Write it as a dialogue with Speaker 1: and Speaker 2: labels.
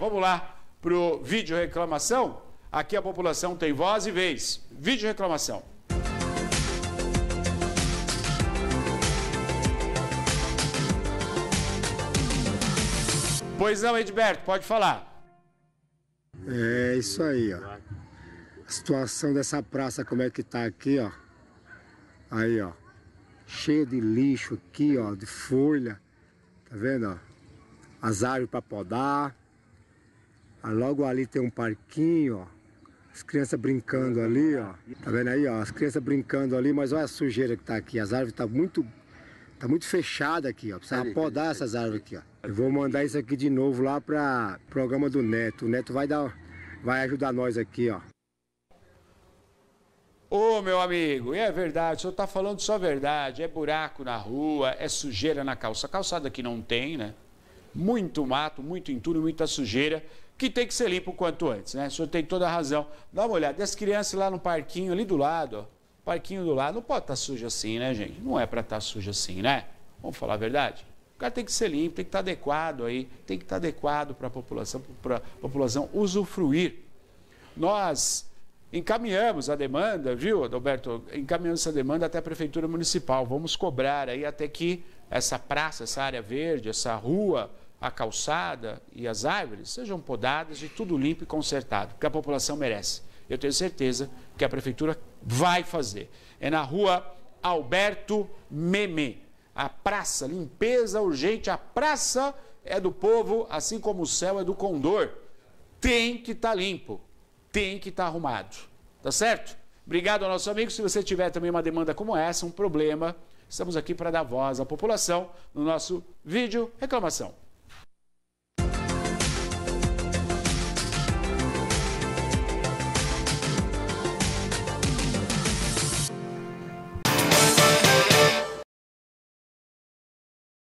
Speaker 1: Vamos lá para o vídeo reclamação. Aqui a população tem voz e vez. Vídeo reclamação. Pois não, Edberto, pode falar.
Speaker 2: É isso aí, ó. A situação dessa praça, como é que tá aqui, ó. Aí, ó. Cheia de lixo aqui, ó, de folha. Tá vendo, ó? As árvores para podar. Ah, logo ali tem um parquinho, ó. As crianças brincando ali, ó. Tá vendo aí, ó? As crianças brincando ali, mas olha a sujeira que tá aqui. As árvores tá muito. Tá muito fechada aqui, ó. Precisa podar é, essas é. árvores aqui, ó. Eu vou mandar isso aqui de novo lá para programa do Neto. O Neto vai dar. Vai ajudar nós aqui, ó.
Speaker 1: Ô, meu amigo, é verdade, o senhor tá falando só a verdade. É buraco na rua, é sujeira na calça. calçada que não tem, né? Muito mato, muito entulho, muita sujeira que tem que ser limpo o quanto antes, né? O senhor tem toda a razão. Dá uma olhada, as crianças lá no parquinho, ali do lado, ó, parquinho do lado, não pode estar tá sujo assim, né, gente? Não é para estar tá sujo assim, né? Vamos falar a verdade? O cara tem que ser limpo, tem que estar tá adequado aí, tem que estar adequado para a população, para a população usufruir. Nós encaminhamos a demanda, viu, Adalberto? Encaminhamos essa demanda até a Prefeitura Municipal. Vamos cobrar aí até que essa praça, essa área verde, essa rua a calçada e as árvores sejam podadas e tudo limpo e consertado, porque a população merece. Eu tenho certeza que a prefeitura vai fazer. É na rua Alberto Meme. A praça, limpeza urgente, a praça é do povo, assim como o céu é do condor. Tem que estar tá limpo, tem que estar tá arrumado. Tá certo? Obrigado ao nosso amigo. Se você tiver também uma demanda como essa, um problema, estamos aqui para dar voz à população no nosso vídeo reclamação.